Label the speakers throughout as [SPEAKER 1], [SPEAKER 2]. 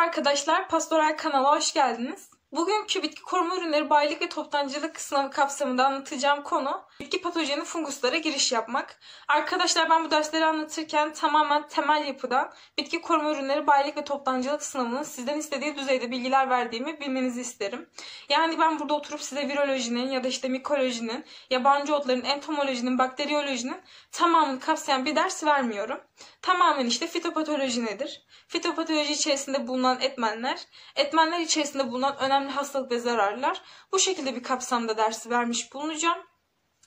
[SPEAKER 1] Merhaba arkadaşlar, Pastoral kanala hoş geldiniz. Bugünkü bitki koruma ürünleri bayilik ve toptancılık sınavı kapsamında anlatacağım konu bitki patojeni funguslara giriş yapmak. Arkadaşlar ben bu dersleri anlatırken tamamen temel yapıdan bitki koruma ürünleri bayilik ve toptancılık sınavının sizden istediği düzeyde bilgiler verdiğimi bilmenizi isterim. Yani ben burada oturup size virolojinin ya da işte mikolojinin, yabancı otların, entomolojinin, bakteriyolojinin tamamını kapsayan bir ders vermiyorum. Tamamen işte fitopatoloji nedir? Fitopatoloji içerisinde bulunan etmenler, etmenler içerisinde bulunan önemli önemli hastalık ve zararlar. Bu şekilde bir kapsamda dersi vermiş bulunacağım.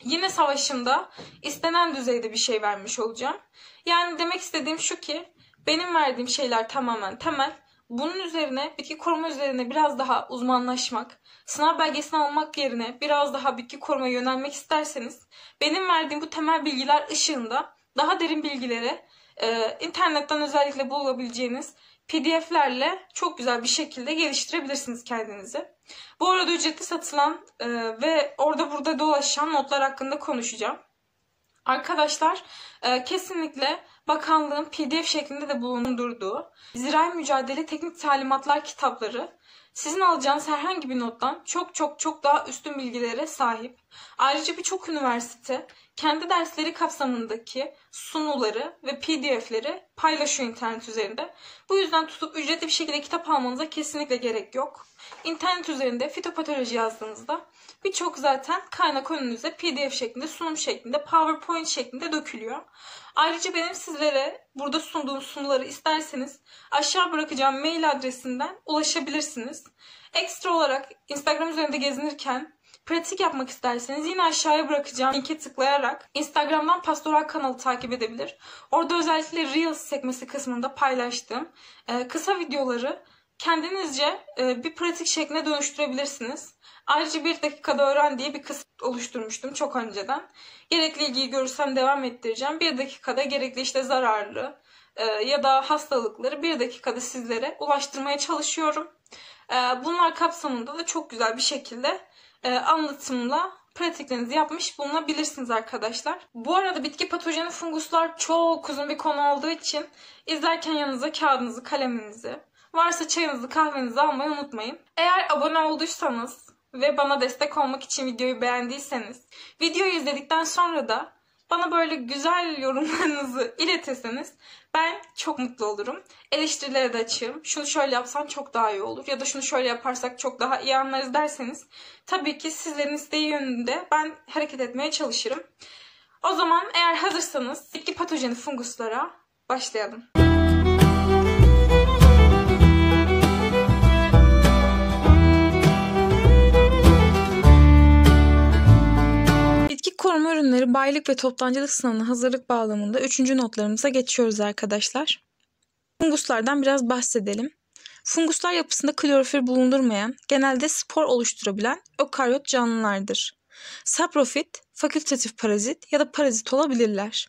[SPEAKER 1] Yine savaşımda istenen düzeyde bir şey vermiş olacağım. Yani demek istediğim şu ki benim verdiğim şeyler tamamen temel. Bunun üzerine bitki koruma üzerine biraz daha uzmanlaşmak, sınav belgesini almak yerine biraz daha bitki koruma yönelmek isterseniz benim verdiğim bu temel bilgiler ışığında daha derin bilgilere e, internetten özellikle bulabileceğiniz PDF'lerle çok güzel bir şekilde geliştirebilirsiniz kendinizi. Bu arada ücretli satılan e, ve orada burada dolaşan notlar hakkında konuşacağım. Arkadaşlar e, kesinlikle bakanlığın PDF şeklinde de bulundurduğu zirai mücadele teknik talimatlar kitapları sizin alacağınız herhangi bir nottan çok çok çok daha üstün bilgilere sahip. Ayrıca birçok üniversite kendi dersleri kapsamındaki sunuları ve pdf'leri paylaşıyor internet üzerinde. Bu yüzden tutup ücretli bir şekilde kitap almanıza kesinlikle gerek yok. İnternet üzerinde fitopatoloji yazdığınızda birçok zaten kaynak önünüze pdf şeklinde, sunum şeklinde, powerpoint şeklinde dökülüyor. Ayrıca benim sizlere burada sunduğum sunuları isterseniz aşağı bırakacağım mail adresinden ulaşabilirsiniz. Ekstra olarak Instagram üzerinde gezinirken pratik yapmak isterseniz yine aşağıya bırakacağım linke tıklayarak Instagram'dan Pastoral kanalı takip edebilir. Orada özellikle Reels sekmesi kısmında paylaştığım e, kısa videoları kendinizce e, bir pratik şekline dönüştürebilirsiniz. Ayrıca bir dakikada öğren diye bir kısım oluşturmuştum çok önceden. Gerekli ilgiyi görürsem devam ettireceğim. Bir dakikada gerekli işte zararlı e, ya da hastalıkları bir dakikada sizlere ulaştırmaya çalışıyorum. E, bunlar kapsamında da çok güzel bir şekilde e, anlatımla pratiklerinizi yapmış bulunabilirsiniz arkadaşlar. Bu arada bitki patojeni funguslar çok uzun bir konu olduğu için izlerken yanınıza kağıdınızı, kaleminizi, varsa çayınızı, kahvenizi almayı unutmayın. Eğer abone olduysanız ve bana destek olmak için videoyu beğendiyseniz, videoyu izledikten sonra da bana böyle güzel yorumlarınızı iletirseniz ben çok mutlu olurum. Eleştirilere de açığım. Şunu şöyle yapsan çok daha iyi olur ya da şunu şöyle yaparsak çok daha iyi anlarız derseniz tabii ki sizlerin isteği yönünde ben hareket etmeye çalışırım. O zaman eğer hazırsanız bitki patojeni funguslara başlayalım. koruma ürünleri baylık ve toptancılık sınavına hazırlık bağlamında 3. notlarımıza geçiyoruz arkadaşlar. Funguslardan biraz bahsedelim. Funguslar yapısında klorofil bulundurmayan, genelde spor oluşturabilen ökaryot canlılardır. Saprofit, fakültatif parazit ya da parazit olabilirler.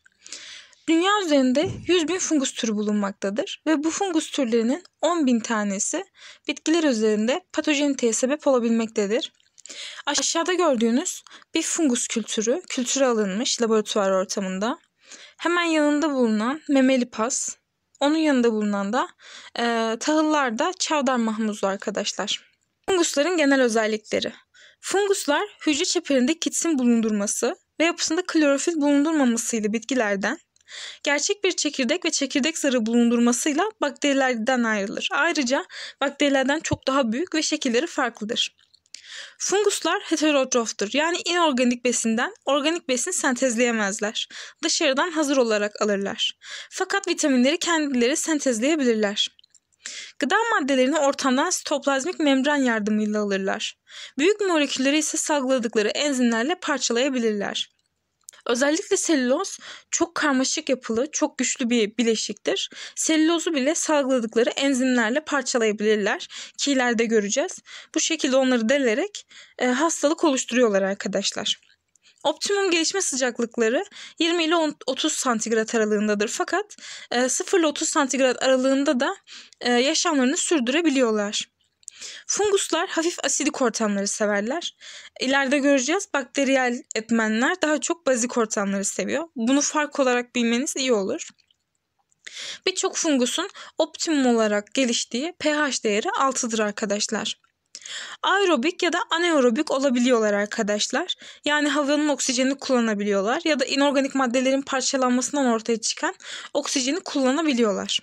[SPEAKER 1] Dünya üzerinde 100 bin fungus türü bulunmaktadır ve bu fungus türlerinin 10 bin tanesi bitkiler üzerinde patojenteye sebep olabilmektedir. Aşağıda gördüğünüz bir fungus kültürü kültüre alınmış laboratuvar ortamında. Hemen yanında bulunan memeli pas, onun yanında bulunan da e, tahıllar çavdar mahmuzlu arkadaşlar. Fungusların genel özellikleri. Funguslar hücre çeperinde kitsin bulundurması ve yapısında klorofil bulundurmamasıyla bitkilerden, gerçek bir çekirdek ve çekirdek zarı bulundurmasıyla bakterilerden ayrılır. Ayrıca bakterilerden çok daha büyük ve şekilleri farklıdır. Funguslar heterotroftur yani inorganik besinden organik besin sentezleyemezler. Dışarıdan hazır olarak alırlar. Fakat vitaminleri kendileri sentezleyebilirler. Gıda maddelerini ortamdan sitoplazmik membran yardımıyla alırlar. Büyük molekülleri ise salgıladıkları enzimlerle parçalayabilirler. Özellikle selüloz çok karmaşık yapılı, çok güçlü bir bileşiktir. Selülozu bile salgıladıkları enzimlerle parçalayabilirler ki ileride göreceğiz. Bu şekilde onları delerek e, hastalık oluşturuyorlar arkadaşlar. Optimum gelişme sıcaklıkları 20 ile 30 santigrat aralığındadır fakat 0 e, ile 30 santigrat aralığında da e, yaşamlarını sürdürebiliyorlar. Funguslar hafif asidik ortamları severler. İleride göreceğiz bakteriyel etmenler daha çok bazik ortamları seviyor. Bunu fark olarak bilmeniz iyi olur. Birçok fungusun optimum olarak geliştiği pH değeri 6'dır arkadaşlar. Aerobik ya da anaerobik olabiliyorlar arkadaşlar. Yani havanın oksijeni kullanabiliyorlar ya da inorganik maddelerin parçalanmasından ortaya çıkan oksijeni kullanabiliyorlar.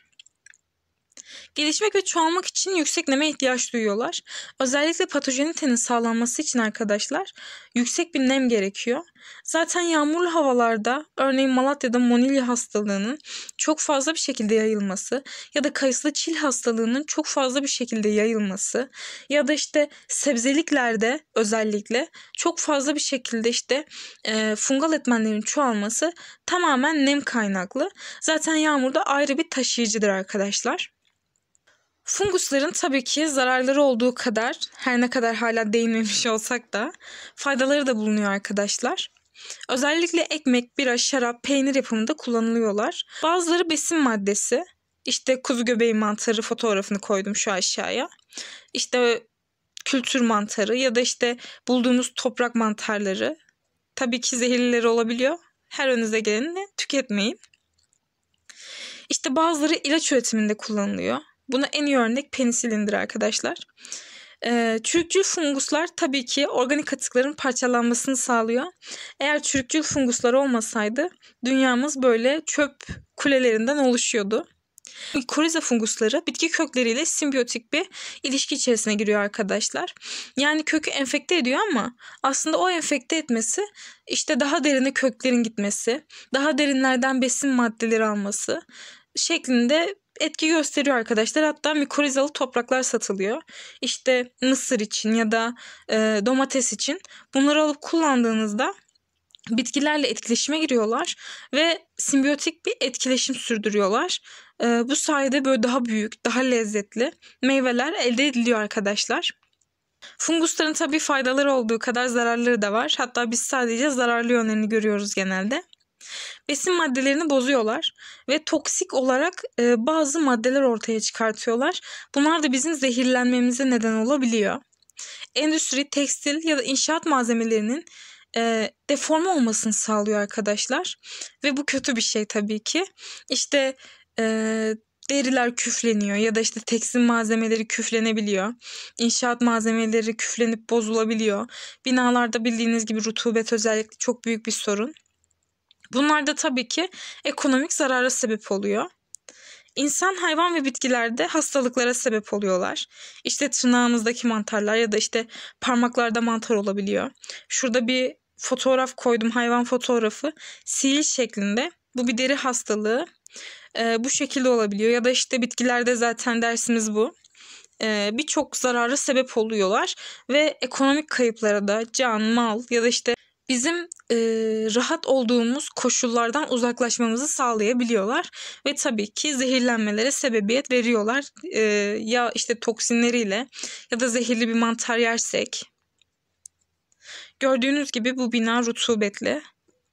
[SPEAKER 1] Gelişmek ve çoğalmak için yüksek neme ihtiyaç duyuyorlar. Özellikle patojenitenin sağlanması için arkadaşlar yüksek bir nem gerekiyor. Zaten yağmurlu havalarda örneğin Malatya'da monilya hastalığının çok fazla bir şekilde yayılması ya da kayısılı çil hastalığının çok fazla bir şekilde yayılması ya da işte sebzeliklerde özellikle çok fazla bir şekilde işte e, fungal etmenlerin çoğalması tamamen nem kaynaklı. Zaten yağmur da ayrı bir taşıyıcıdır arkadaşlar. Fungusların tabii ki zararları olduğu kadar her ne kadar hala değinmemiş olsak da faydaları da bulunuyor arkadaşlar. Özellikle ekmek, bira, şarap, peynir yapımında kullanılıyorlar. Bazıları besin maddesi. İşte kuzu göbeği mantarı fotoğrafını koydum şu aşağıya. İşte kültür mantarı ya da işte bulduğumuz toprak mantarları. Tabii ki zehirlileri olabiliyor. Her önünüze geleni tüketmeyin. İşte bazıları ilaç üretiminde kullanılıyor. Buna en iyi örnek penisilindir arkadaşlar. E, çürükçül funguslar tabii ki organik atıkların parçalanmasını sağlıyor. Eğer çürükçül funguslar olmasaydı dünyamız böyle çöp kulelerinden oluşuyordu. Koriza fungusları bitki kökleriyle simbiyotik bir ilişki içerisine giriyor arkadaşlar. Yani kökü enfekte ediyor ama aslında o enfekte etmesi işte daha derine köklerin gitmesi, daha derinlerden besin maddeleri alması şeklinde etki gösteriyor arkadaşlar. Hatta mikorizalı topraklar satılıyor. İşte mısır için ya da e, domates için bunları alıp kullandığınızda bitkilerle etkileşime giriyorlar ve simbiyotik bir etkileşim sürdürüyorlar. E, bu sayede böyle daha büyük, daha lezzetli meyveler elde ediliyor arkadaşlar. Fungusların tabii faydaları olduğu kadar zararları da var. Hatta biz sadece zararlı yönlerini görüyoruz genelde besin maddelerini bozuyorlar ve toksik olarak e, bazı maddeler ortaya çıkartıyorlar. Bunlar da bizim zehirlenmemize neden olabiliyor. Endüstri, tekstil ya da inşaat malzemelerinin e, deforme olmasını sağlıyor arkadaşlar. Ve bu kötü bir şey tabii ki. İşte e, deriler küfleniyor ya da işte tekstil malzemeleri küflenebiliyor. İnşaat malzemeleri küflenip bozulabiliyor. Binalarda bildiğiniz gibi rutubet özellikle çok büyük bir sorun. Bunlar da tabii ki ekonomik zarara sebep oluyor. İnsan, hayvan ve bitkilerde hastalıklara sebep oluyorlar. İşte tırnağımızdaki mantarlar ya da işte parmaklarda mantar olabiliyor. Şurada bir fotoğraf koydum, hayvan fotoğrafı. Sihir şeklinde. Bu bir deri hastalığı. Ee, bu şekilde olabiliyor. Ya da işte bitkilerde zaten dersimiz bu ee, birçok zarara sebep oluyorlar ve ekonomik kayıplara da can, mal ya da işte bizim e, rahat olduğumuz koşullardan uzaklaşmamızı sağlayabiliyorlar ve tabii ki zehirlenmelere sebebiyet veriyorlar. E, ya işte toksinleriyle ya da zehirli bir mantar yersek. Gördüğünüz gibi bu bina rutubetli.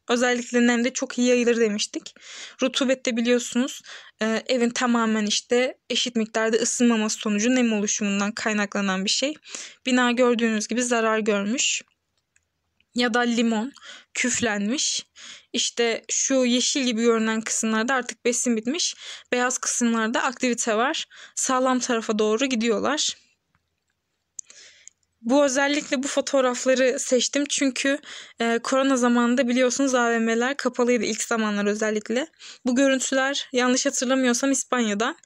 [SPEAKER 1] Özellikle nemde çok iyi yayılır demiştik. Rutubette biliyorsunuz e, evin tamamen işte eşit miktarda ısınmaması sonucu nem oluşumundan kaynaklanan bir şey. Bina gördüğünüz gibi zarar görmüş ya da limon küflenmiş. İşte şu yeşil gibi görünen kısımlarda artık besin bitmiş. Beyaz kısımlarda aktivite var. Sağlam tarafa doğru gidiyorlar. Bu özellikle bu fotoğrafları seçtim çünkü e, korona zamanında biliyorsunuz AVM'ler kapalıydı ilk zamanlar özellikle. Bu görüntüler yanlış hatırlamıyorsam İspanya'dan.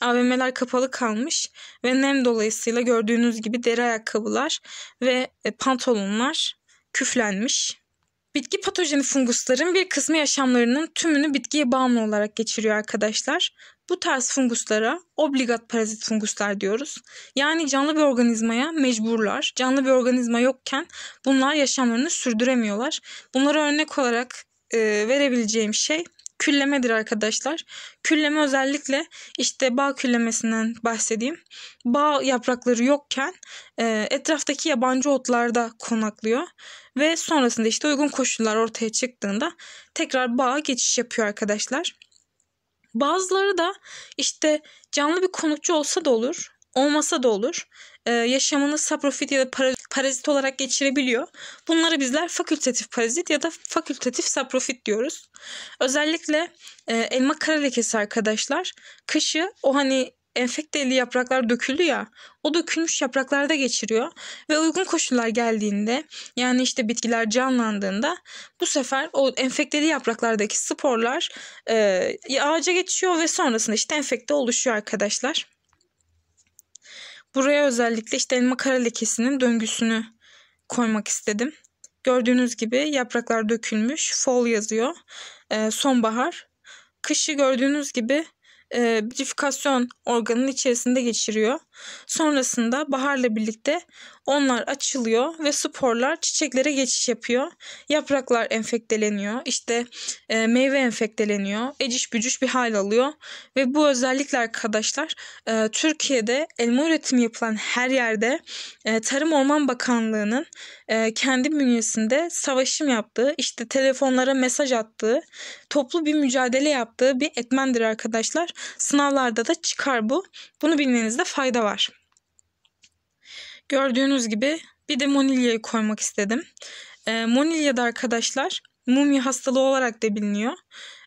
[SPEAKER 1] AVM'ler kapalı kalmış ve nem dolayısıyla gördüğünüz gibi deri ayakkabılar ve e, pantolonlar küflenmiş. Bitki patojeni fungusların bir kısmı yaşamlarının tümünü bitkiye bağımlı olarak geçiriyor arkadaşlar. Bu tarz funguslara obligat parazit funguslar diyoruz. Yani canlı bir organizmaya mecburlar. Canlı bir organizma yokken bunlar yaşamlarını sürdüremiyorlar. Bunlara örnek olarak e, verebileceğim şey küllemedir arkadaşlar. Külleme özellikle işte bağ küllemesinden bahsedeyim. Bağ yaprakları yokken e, etraftaki yabancı otlarda konaklıyor ve sonrasında işte uygun koşullar ortaya çıktığında tekrar bağa geçiş yapıyor arkadaşlar. Bazıları da işte canlı bir konukçu olsa da olur, olmasa da olur. Ee, yaşamını saprofit ya da parazit olarak geçirebiliyor. Bunları bizler fakültatif parazit ya da fakültatif saprofit diyoruz. Özellikle e, elma kara lekesi arkadaşlar kışı o hani enfekteli yapraklar döküldü ya o dökülmüş yapraklarda geçiriyor ve uygun koşullar geldiğinde yani işte bitkiler canlandığında bu sefer o enfekteli yapraklardaki sporlar e, ağaca geçiyor ve sonrasında işte enfekte oluşuyor arkadaşlar. Buraya özellikle işte elma kara lekesinin döngüsünü koymak istedim. Gördüğünüz gibi yapraklar dökülmüş, fall yazıyor, e, sonbahar. Kışı gördüğünüz gibi e, brifikasyon organının içerisinde geçiriyor. Sonrasında baharla birlikte onlar açılıyor ve sporlar çiçeklere geçiş yapıyor. Yapraklar enfekteleniyor. İşte e, meyve enfekteleniyor. Eciş bücüş bir hal alıyor. Ve bu özellikle arkadaşlar e, Türkiye'de elma üretimi yapılan her yerde e, Tarım Orman Bakanlığı'nın e, kendi bünyesinde savaşım yaptığı, işte telefonlara mesaj attığı, toplu bir mücadele yaptığı bir etmendir arkadaşlar. Sınavlarda da çıkar bu. Bunu bilmenizde fayda var. Gördüğünüz gibi bir de monilyayı koymak istedim. E, ee, monilya da arkadaşlar mumya hastalığı olarak da biliniyor.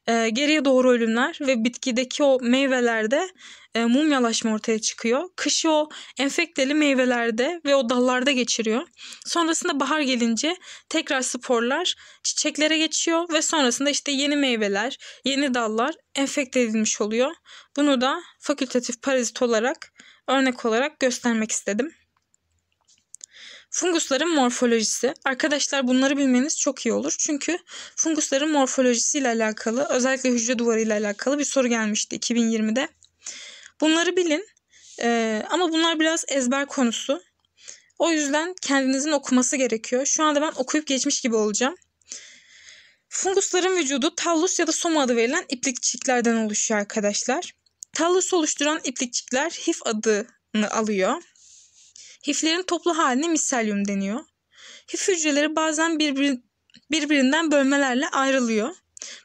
[SPEAKER 1] E, geriye doğru ölümler ve bitkideki o meyvelerde e, mumyalaşma ortaya çıkıyor. Kışı o enfekteli meyvelerde ve o dallarda geçiriyor. Sonrasında bahar gelince tekrar sporlar çiçeklere geçiyor ve sonrasında işte yeni meyveler, yeni dallar enfekte edilmiş oluyor. Bunu da fakültatif parazit olarak örnek olarak göstermek istedim. Fungusların morfolojisi. Arkadaşlar bunları bilmeniz çok iyi olur. Çünkü fungusların morfolojisiyle alakalı özellikle hücre duvarı ile alakalı bir soru gelmişti 2020'de. Bunları bilin ee, ama bunlar biraz ezber konusu. O yüzden kendinizin okuması gerekiyor. Şu anda ben okuyup geçmiş gibi olacağım. Fungusların vücudu tallus ya da soma adı verilen iplikçiklerden oluşuyor arkadaşlar. Tallus oluşturan iplikçikler hif adını alıyor. Hiflerin toplu haline miselyum deniyor. Hif hücreleri bazen birbir, birbirinden bölmelerle ayrılıyor.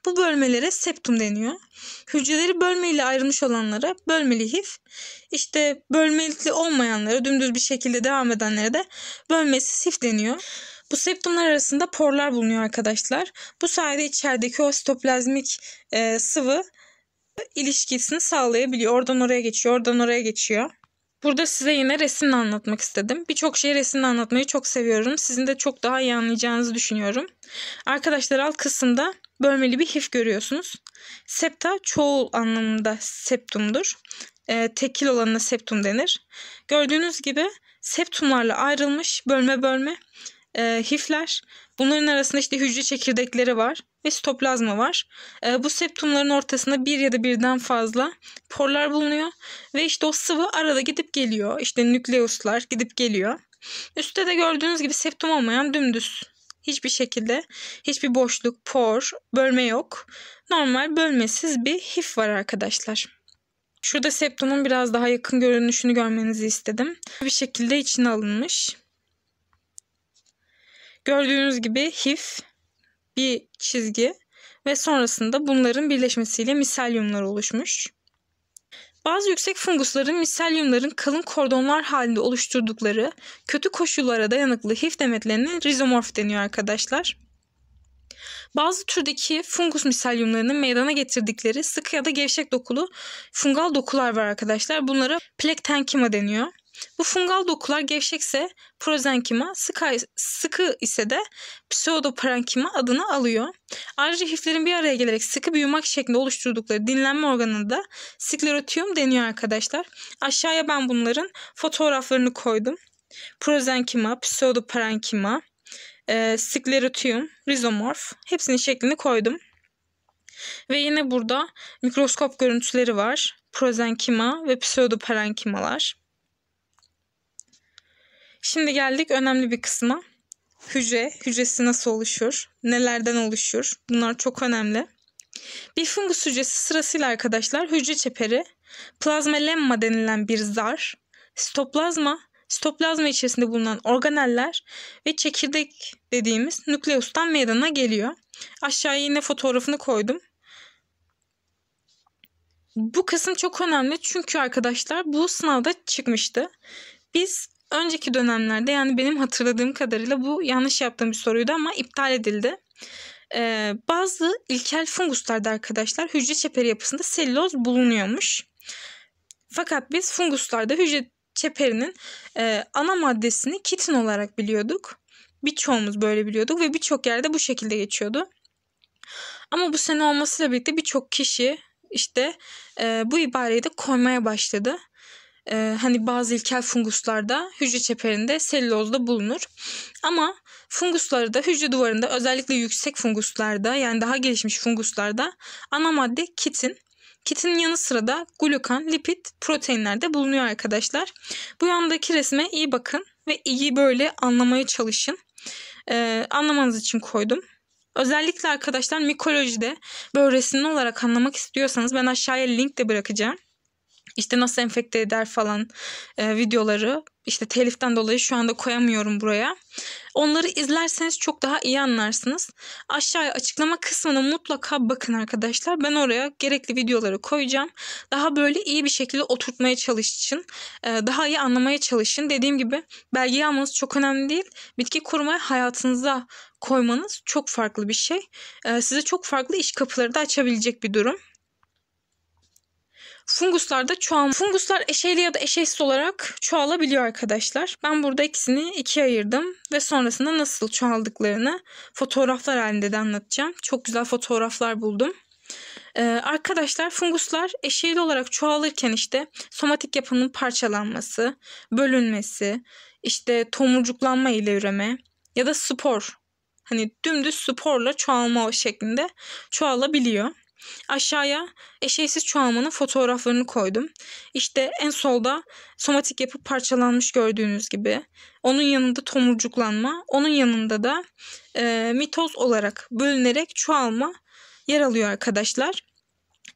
[SPEAKER 1] Bu bölmelere septum deniyor. Hücreleri bölmeyle ayrılmış olanlara bölmeli hif, işte bölmelikli olmayanlara dümdüz bir şekilde devam edenlere de bölmesiz hif deniyor. Bu septumlar arasında porlar bulunuyor arkadaşlar. Bu sayede içerideki o sitoplazmik e, sıvı ilişkisini sağlayabiliyor. Oradan oraya geçiyor, oradan oraya geçiyor. Burada size yine resimle anlatmak istedim. Birçok şeyi resimle anlatmayı çok seviyorum. Sizin de çok daha iyi anlayacağınızı düşünüyorum. Arkadaşlar alt kısımda bölmeli bir hif görüyorsunuz. Septa çoğul anlamında septumdur. E, tekil olanına septum denir. Gördüğünüz gibi septumlarla ayrılmış bölme bölme e, hifler. Bunların arasında işte hücre çekirdekleri var ve sitoplazma var. E, bu septumların ortasında bir ya da birden fazla porlar bulunuyor ve işte o sıvı arada gidip geliyor. İşte nükleuslar gidip geliyor. Üste de gördüğünüz gibi septum olmayan dümdüz. Hiçbir şekilde hiçbir boşluk, por, bölme yok. Normal bölmesiz bir hif var arkadaşlar. Şurada septumun biraz daha yakın görünüşünü görmenizi istedim. Bir şekilde içine alınmış. Gördüğünüz gibi hif bir çizgi ve sonrasında bunların birleşmesiyle miselyumlar oluşmuş. Bazı yüksek fungusların miselyumların kalın kordonlar halinde oluşturdukları kötü koşullara dayanıklı hif demetlerine rizomorf deniyor arkadaşlar. Bazı türdeki fungus miselyumlarının meydana getirdikleri sıkı ya da gevşek dokulu fungal dokular var arkadaşlar. Bunlara plektenkima deniyor. Bu fungal dokular gevşekse prozenkima, sıkı, sıkı ise de pseudoparankima adını alıyor. Ayrıca hiflerin bir araya gelerek sıkı bir yumak şeklinde oluşturdukları dinlenme organına da sklerotiyum deniyor arkadaşlar. Aşağıya ben bunların fotoğraflarını koydum. Prozenkima, pseudoparankima, e, sklerotiyum, rizomorf hepsinin şeklini koydum. Ve yine burada mikroskop görüntüleri var. Prozenkima ve pseudoparankemalar. Şimdi geldik önemli bir kısma. Hücre, hücresi nasıl oluşur? Nelerden oluşur? Bunlar çok önemli. Bir fungus hücresi sırasıyla arkadaşlar hücre çeperi, plazma lemma denilen bir zar, stoplazma, stoplazma içerisinde bulunan organeller ve çekirdek dediğimiz nükleustan meydana geliyor. Aşağıya yine fotoğrafını koydum. Bu kısım çok önemli çünkü arkadaşlar bu sınavda çıkmıştı. Biz önceki dönemlerde yani benim hatırladığım kadarıyla bu yanlış yaptığım bir soruydu ama iptal edildi. Ee, bazı ilkel funguslarda arkadaşlar hücre çeperi yapısında selüloz bulunuyormuş. Fakat biz funguslarda hücre çeperinin e, ana maddesini kitin olarak biliyorduk. Birçoğumuz böyle biliyorduk ve birçok yerde bu şekilde geçiyordu. Ama bu sene olmasıyla birlikte birçok kişi işte e, bu ibareyi de koymaya başladı e, hani bazı ilkel funguslarda hücre çeperinde selülozda bulunur. Ama funguslarda hücre duvarında özellikle yüksek funguslarda yani daha gelişmiş funguslarda ana madde kitin. Kitin yanı sıra da glukan, lipid, proteinler de bulunuyor arkadaşlar. Bu yandaki resme iyi bakın ve iyi böyle anlamaya çalışın. Ee, anlamanız için koydum. Özellikle arkadaşlar mikolojide böğresini olarak anlamak istiyorsanız ben aşağıya link de bırakacağım işte nasıl enfekte eder falan e, videoları işte teliften dolayı şu anda koyamıyorum buraya. Onları izlerseniz çok daha iyi anlarsınız. Aşağıya açıklama kısmına mutlaka bakın arkadaşlar. Ben oraya gerekli videoları koyacağım. Daha böyle iyi bir şekilde oturtmaya çalışın. E, daha iyi anlamaya çalışın. Dediğim gibi belgeyi almanız çok önemli değil. Bitki korumayı hayatınıza koymanız çok farklı bir şey. E, size çok farklı iş kapıları da açabilecek bir durum funguslarda çoğal funguslar eşeyli ya da eşeysiz olarak çoğalabiliyor arkadaşlar. Ben burada ikisini ikiye ayırdım ve sonrasında nasıl çoğaldıklarını fotoğraflar halinde de anlatacağım. Çok güzel fotoğraflar buldum. Ee, arkadaşlar funguslar eşeğli olarak çoğalırken işte somatik yapının parçalanması, bölünmesi, işte tomurcuklanma ile üreme ya da spor hani dümdüz sporla çoğalma şeklinde çoğalabiliyor. Aşağıya eşeğsiz çoğalmanın fotoğraflarını koydum. İşte en solda somatik yapı parçalanmış gördüğünüz gibi. Onun yanında tomurcuklanma, onun yanında da e, mitoz olarak bölünerek çoğalma yer alıyor arkadaşlar.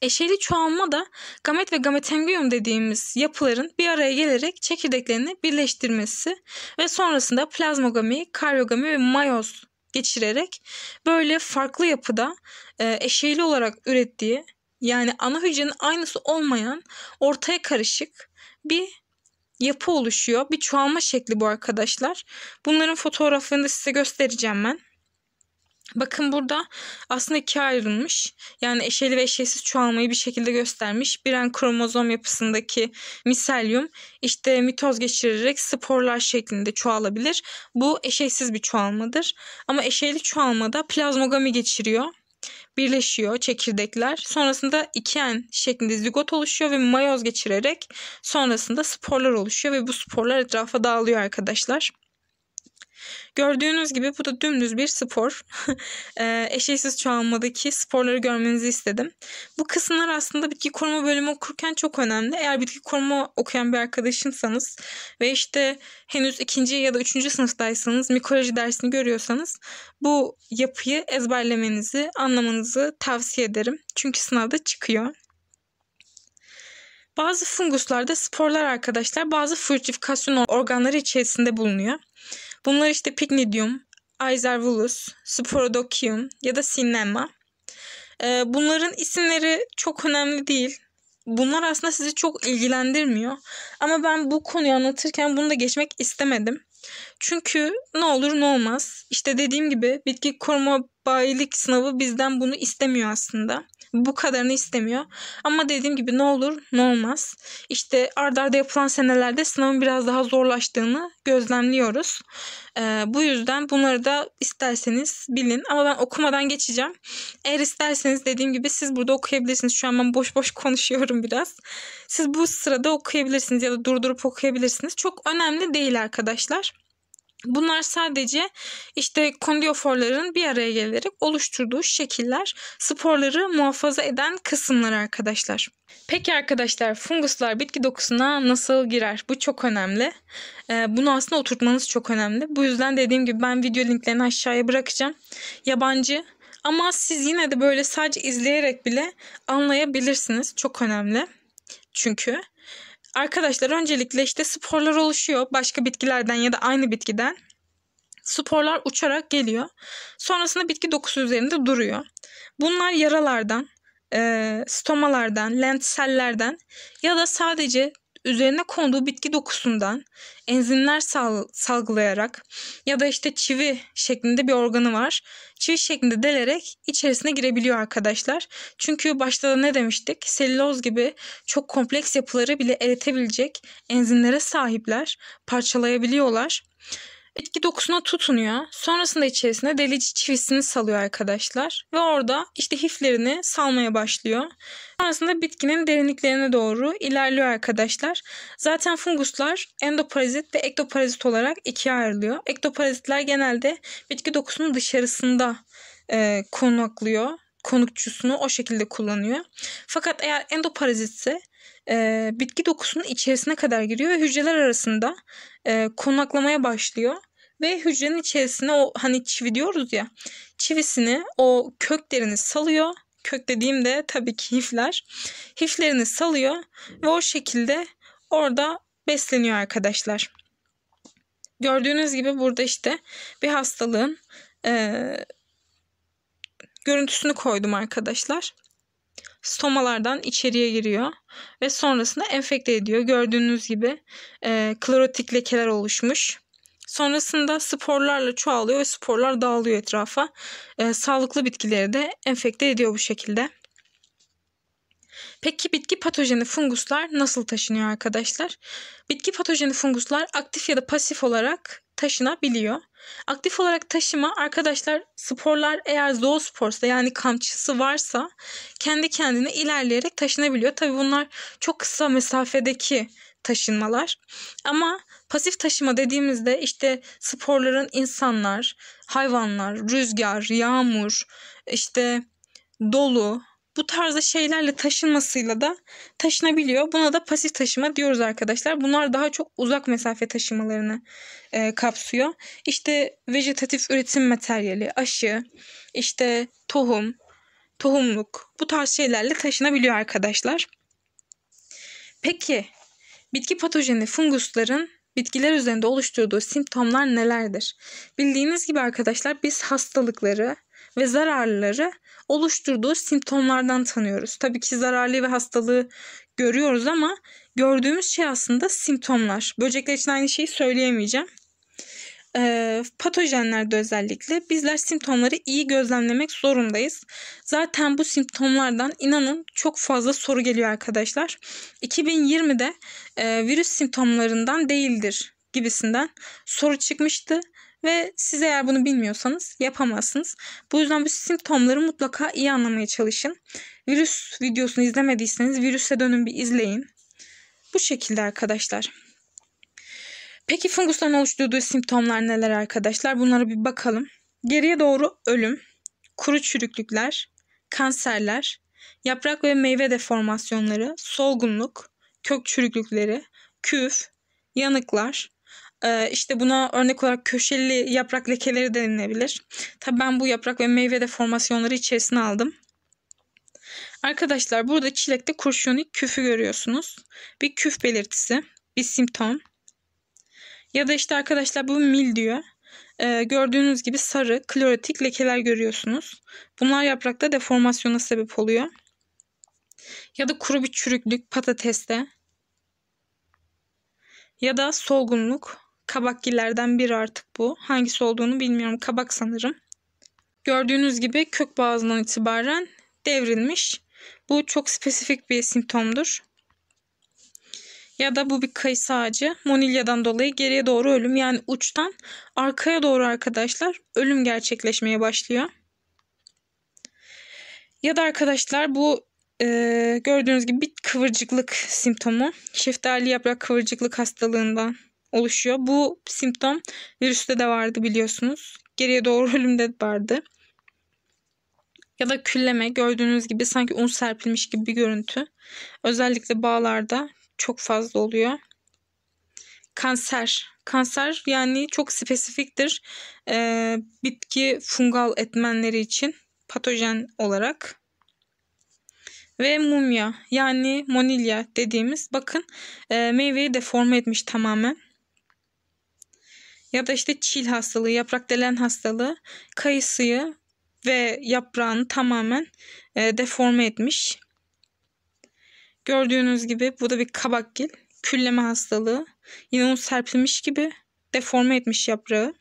[SPEAKER 1] Eşeli çoğalma da gamet ve gametengiyum dediğimiz yapıların bir araya gelerek çekirdeklerini birleştirmesi ve sonrasında plazmogami, karyogami ve mayoz geçirerek böyle farklı yapıda e, eşeğli olarak ürettiği yani ana hücrenin aynısı olmayan ortaya karışık bir yapı oluşuyor. Bir çoğalma şekli bu arkadaşlar. Bunların fotoğraflarını da size göstereceğim ben. Bakın burada aslında ikiye ayrılmış. Yani eşeli ve eşeğsiz çoğalmayı bir şekilde göstermiş. Biren kromozom yapısındaki miselyum işte mitoz geçirerek sporlar şeklinde çoğalabilir. Bu eşeğsiz bir çoğalmadır. Ama eşeli çoğalmada plazmogami geçiriyor birleşiyor çekirdekler. Sonrasında iken şeklinde zigot oluşuyor ve mayoz geçirerek sonrasında sporlar oluşuyor ve bu sporlar etrafa dağılıyor arkadaşlar. Gördüğünüz gibi bu da dümdüz bir spor. Ee, eşeğsiz çoğalmadaki sporları görmenizi istedim. Bu kısımlar aslında bitki koruma bölümü okurken çok önemli. Eğer bitki koruma okuyan bir arkadaşımsanız ve işte henüz ikinci ya da üçüncü sınıftaysanız mikoloji dersini görüyorsanız bu yapıyı ezberlemenizi, anlamanızı tavsiye ederim. Çünkü sınavda çıkıyor. Bazı funguslarda sporlar arkadaşlar bazı fructifikasyon organları içerisinde bulunuyor. Bunlar işte Picnidium, Aizervulus, Sporodocium ya da Sinema. Ee, bunların isimleri çok önemli değil. Bunlar aslında sizi çok ilgilendirmiyor. Ama ben bu konuyu anlatırken bunu da geçmek istemedim. Çünkü ne olur ne olmaz. İşte dediğim gibi bitki koruma bayilik sınavı bizden bunu istemiyor aslında bu kadarını istemiyor. Ama dediğim gibi ne olur ne olmaz. İşte ardarda arda yapılan senelerde sınavın biraz daha zorlaştığını gözlemliyoruz. Ee, bu yüzden bunları da isterseniz bilin. Ama ben okumadan geçeceğim. Eğer isterseniz dediğim gibi siz burada okuyabilirsiniz. Şu an ben boş boş konuşuyorum biraz. Siz bu sırada okuyabilirsiniz ya da durdurup okuyabilirsiniz. Çok önemli değil arkadaşlar. Bunlar sadece işte kondioforların bir araya gelerek oluşturduğu şekiller sporları muhafaza eden kısımlar arkadaşlar. Peki arkadaşlar funguslar bitki dokusuna nasıl girer? Bu çok önemli. Ee, bunu aslında oturtmanız çok önemli. Bu yüzden dediğim gibi ben video linklerini aşağıya bırakacağım. Yabancı ama siz yine de böyle sadece izleyerek bile anlayabilirsiniz. Çok önemli. Çünkü Arkadaşlar öncelikle işte sporlar oluşuyor başka bitkilerden ya da aynı bitkiden. Sporlar uçarak geliyor. Sonrasında bitki dokusu üzerinde duruyor. Bunlar yaralardan, e, stomalardan, lentsellerden ya da sadece üzerine konduğu bitki dokusundan enzimler sal- salgılayarak ya da işte çivi şeklinde bir organı var. Çivi şeklinde delerek içerisine girebiliyor arkadaşlar. Çünkü başta da ne demiştik? Selüloz gibi çok kompleks yapıları bile eritebilecek enzimlere sahipler, parçalayabiliyorlar. Bitki dokusuna tutunuyor. Sonrasında içerisine delici çivisini salıyor arkadaşlar. Ve orada işte hiflerini salmaya başlıyor. Sonrasında bitkinin derinliklerine doğru ilerliyor arkadaşlar. Zaten funguslar endoparazit ve ektoparazit olarak ikiye ayrılıyor. Ektoparazitler genelde bitki dokusunun dışarısında e, konaklıyor. Konukçusunu o şekilde kullanıyor. Fakat eğer endoparazit ise e, bitki dokusunun içerisine kadar giriyor ve hücreler arasında e, konaklamaya başlıyor ve hücrenin içerisine o hani çivi diyoruz ya çivisini o köklerini salıyor. Kök dediğimde tabii ki hifler. Hiflerini salıyor ve o şekilde orada besleniyor arkadaşlar. Gördüğünüz gibi burada işte bir hastalığın e, görüntüsünü koydum arkadaşlar. Stomalardan içeriye giriyor ve sonrasında enfekte ediyor. Gördüğünüz gibi e, klorotik lekeler oluşmuş. Sonrasında sporlarla çoğalıyor ve sporlar dağılıyor etrafa. E, sağlıklı bitkileri de enfekte ediyor bu şekilde. Peki bitki patojeni funguslar nasıl taşınıyor arkadaşlar? Bitki patojeni funguslar aktif ya da pasif olarak taşınabiliyor. Aktif olarak taşıma arkadaşlar sporlar eğer zoosporsa yani kamçısı varsa kendi kendine ilerleyerek taşınabiliyor. Tabi bunlar çok kısa mesafedeki taşınmalar. Ama Pasif taşıma dediğimizde işte sporların insanlar, hayvanlar, rüzgar, yağmur, işte dolu bu tarzda şeylerle taşınmasıyla da taşınabiliyor. Buna da pasif taşıma diyoruz arkadaşlar. Bunlar daha çok uzak mesafe taşımalarını e, kapsıyor. İşte vejetatif üretim materyali, aşı, işte tohum, tohumluk bu tarz şeylerle taşınabiliyor arkadaşlar. Peki bitki patojeni fungusların bitkiler üzerinde oluşturduğu simptomlar nelerdir? Bildiğiniz gibi arkadaşlar biz hastalıkları ve zararları oluşturduğu simptomlardan tanıyoruz. Tabii ki zararlı ve hastalığı görüyoruz ama gördüğümüz şey aslında simptomlar. Böcekler için aynı şeyi söyleyemeyeceğim e, patojenlerde özellikle bizler simptomları iyi gözlemlemek zorundayız. Zaten bu simptomlardan inanın çok fazla soru geliyor arkadaşlar. 2020'de e, virüs simptomlarından değildir gibisinden soru çıkmıştı ve siz eğer bunu bilmiyorsanız yapamazsınız. Bu yüzden bu simptomları mutlaka iyi anlamaya çalışın. Virüs videosunu izlemediyseniz virüse dönün bir izleyin. Bu şekilde arkadaşlar. Peki fungusların oluşturduğu simptomlar neler arkadaşlar? Bunlara bir bakalım. Geriye doğru ölüm, kuru çürüklükler, kanserler, yaprak ve meyve deformasyonları, solgunluk, kök çürüklükleri, küf, yanıklar, ee, işte buna örnek olarak köşeli yaprak lekeleri denilebilir. Tabii ben bu yaprak ve meyve deformasyonları içerisine aldım. Arkadaşlar burada çilekte kurşunik küfü görüyorsunuz. Bir küf belirtisi, bir simptom. Ya da işte arkadaşlar bu mil diyor. Ee, gördüğünüz gibi sarı, klorotik lekeler görüyorsunuz. Bunlar yaprakta deformasyona sebep oluyor. Ya da kuru bir çürüklük patateste. Ya da solgunluk. Kabakgillerden biri artık bu. Hangisi olduğunu bilmiyorum. Kabak sanırım. Gördüğünüz gibi kök boğazından itibaren devrilmiş. Bu çok spesifik bir simptomdur ya da bu bir kayısı ağacı monilyadan dolayı geriye doğru ölüm yani uçtan arkaya doğru arkadaşlar ölüm gerçekleşmeye başlıyor. Ya da arkadaşlar bu e, gördüğünüz gibi bir kıvırcıklık simptomu şeftali yaprak kıvırcıklık hastalığından oluşuyor. Bu simptom virüste de vardı biliyorsunuz. Geriye doğru ölümde vardı. Ya da külleme gördüğünüz gibi sanki un serpilmiş gibi bir görüntü. Özellikle bağlarda çok fazla oluyor. Kanser. Kanser yani çok spesifiktir. Ee, bitki fungal etmenleri için patojen olarak. Ve mumya yani monilya dediğimiz bakın e, meyveyi deforme etmiş tamamen. Ya da işte çil hastalığı, yaprak delen hastalığı kayısıyı ve yaprağını tamamen e, deforme etmiş. Gördüğünüz gibi bu da bir kabakgil. Külleme hastalığı. Yine onu serpilmiş gibi deforme etmiş yaprağı.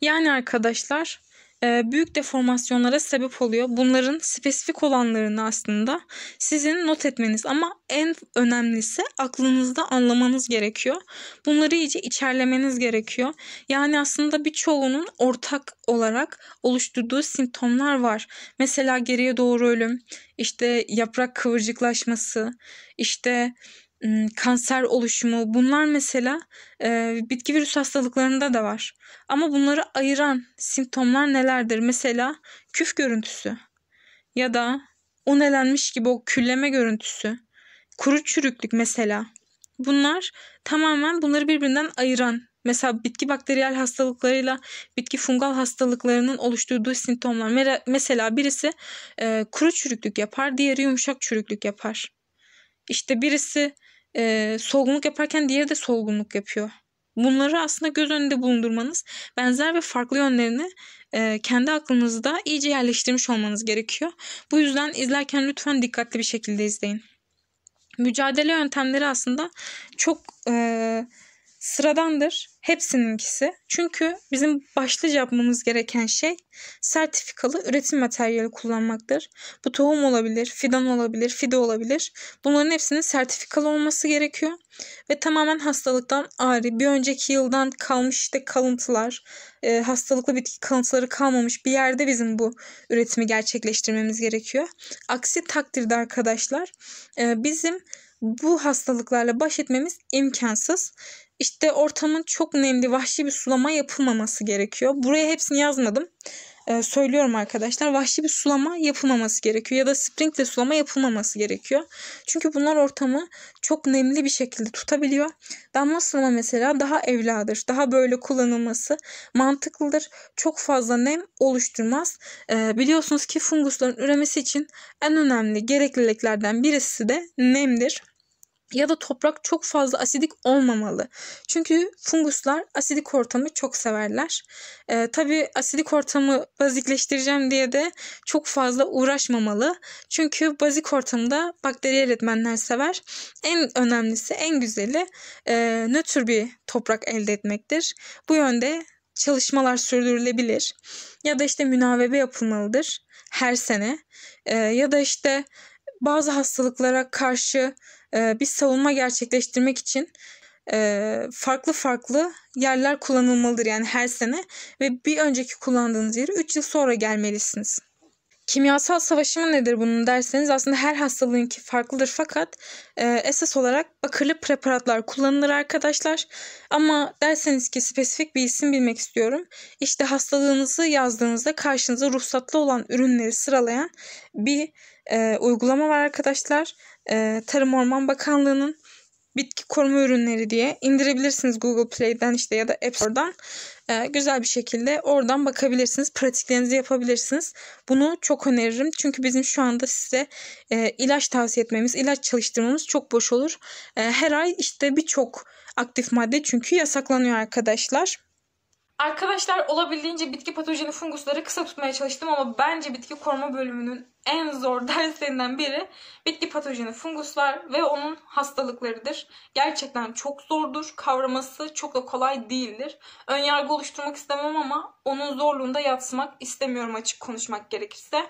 [SPEAKER 1] Yani arkadaşlar e, büyük deformasyonlara sebep oluyor. Bunların spesifik olanlarını aslında sizin not etmeniz ama en önemlisi aklınızda anlamanız gerekiyor. Bunları iyice içerlemeniz gerekiyor. Yani aslında birçoğunun ortak olarak oluşturduğu simptomlar var. Mesela geriye doğru ölüm, işte yaprak kıvırcıklaşması, işte kanser oluşumu bunlar mesela e, bitki virüs hastalıklarında da var. Ama bunları ayıran simptomlar nelerdir? Mesela küf görüntüsü ya da unelenmiş gibi o külleme görüntüsü, kuru çürüklük mesela. Bunlar tamamen bunları birbirinden ayıran mesela bitki bakteriyel hastalıklarıyla bitki fungal hastalıklarının oluşturduğu simptomlar. Mesela birisi e, kuru çürüklük yapar, diğeri yumuşak çürüklük yapar. İşte birisi e, solgunluk yaparken diğeri de solgunluk yapıyor. Bunları aslında göz önünde bulundurmanız benzer ve farklı yönlerini e, kendi aklınızda iyice yerleştirmiş olmanız gerekiyor. Bu yüzden izlerken lütfen dikkatli bir şekilde izleyin. Mücadele yöntemleri aslında çok e, sıradandır hepsininkisi. Çünkü bizim başlıca yapmamız gereken şey sertifikalı üretim materyali kullanmaktır. Bu tohum olabilir, fidan olabilir, fide olabilir. Bunların hepsinin sertifikalı olması gerekiyor. Ve tamamen hastalıktan ayrı, bir önceki yıldan kalmış işte kalıntılar, e, hastalıklı bitki kalıntıları kalmamış bir yerde bizim bu üretimi gerçekleştirmemiz gerekiyor. Aksi takdirde arkadaşlar e, bizim bu hastalıklarla baş etmemiz imkansız. İşte ortamın çok nemli, vahşi bir sulama yapılmaması gerekiyor. Buraya hepsini yazmadım. Ee, söylüyorum arkadaşlar. Vahşi bir sulama yapılmaması gerekiyor. Ya da sprinkle sulama yapılmaması gerekiyor. Çünkü bunlar ortamı çok nemli bir şekilde tutabiliyor. Damla sulama mesela daha evladır. Daha böyle kullanılması mantıklıdır. Çok fazla nem oluşturmaz. Ee, biliyorsunuz ki fungusların üremesi için en önemli gerekliliklerden birisi de nemdir ya da toprak çok fazla asidik olmamalı. Çünkü funguslar asidik ortamı çok severler. Ee, tabii asidik ortamı bazikleştireceğim diye de çok fazla uğraşmamalı. Çünkü bazik ortamda bakteriyel etmenler sever. En önemlisi, en güzeli e, nötr bir toprak elde etmektir. Bu yönde çalışmalar sürdürülebilir. Ya da işte münavebe yapılmalıdır her sene. E, ya da işte bazı hastalıklara karşı e, bir savunma gerçekleştirmek için e, farklı farklı yerler kullanılmalıdır yani her sene ve bir önceki kullandığınız yeri 3 yıl sonra gelmelisiniz. Kimyasal savaşımı nedir bunun derseniz aslında her hastalığınki farklıdır fakat e, esas olarak bakırlı preparatlar kullanılır arkadaşlar. Ama derseniz ki spesifik bir isim bilmek istiyorum. İşte hastalığınızı yazdığınızda karşınıza ruhsatlı olan ürünleri sıralayan bir e, uygulama var arkadaşlar. E, Tarım Orman Bakanlığı'nın bitki koruma ürünleri diye indirebilirsiniz Google Play'den işte ya da App Store'dan. E, güzel bir şekilde oradan bakabilirsiniz. Pratiklerinizi yapabilirsiniz. Bunu çok öneririm. Çünkü bizim şu anda size e, ilaç tavsiye etmemiz, ilaç çalıştırmamız çok boş olur. E, her ay işte birçok aktif madde çünkü yasaklanıyor arkadaşlar. Arkadaşlar olabildiğince bitki patojeni fungusları kısa tutmaya çalıştım ama bence bitki koruma bölümünün en zor derslerinden biri bitki patojeni funguslar ve onun hastalıklarıdır. Gerçekten çok zordur. Kavraması çok da kolay değildir. Önyargı oluşturmak istemem ama onun zorluğunda yatsımak istemiyorum açık konuşmak gerekirse.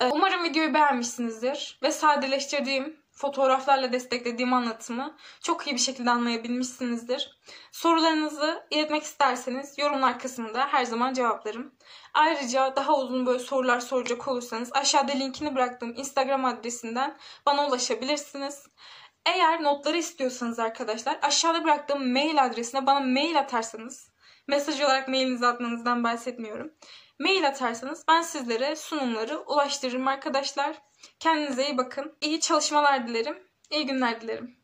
[SPEAKER 1] Ee, umarım videoyu beğenmişsinizdir ve sadeleştirdiğim fotoğraflarla desteklediğim anlatımı çok iyi bir şekilde anlayabilmişsinizdir. Sorularınızı iletmek isterseniz yorumlar kısmında her zaman cevaplarım. Ayrıca daha uzun böyle sorular soracak olursanız aşağıda linkini bıraktığım Instagram adresinden bana ulaşabilirsiniz. Eğer notları istiyorsanız arkadaşlar aşağıda bıraktığım mail adresine bana mail atarsanız mesaj olarak mailinizi atmanızdan bahsetmiyorum. Mail atarsanız ben sizlere sunumları ulaştırırım arkadaşlar. Kendinize iyi bakın. İyi çalışmalar dilerim. İyi günler dilerim.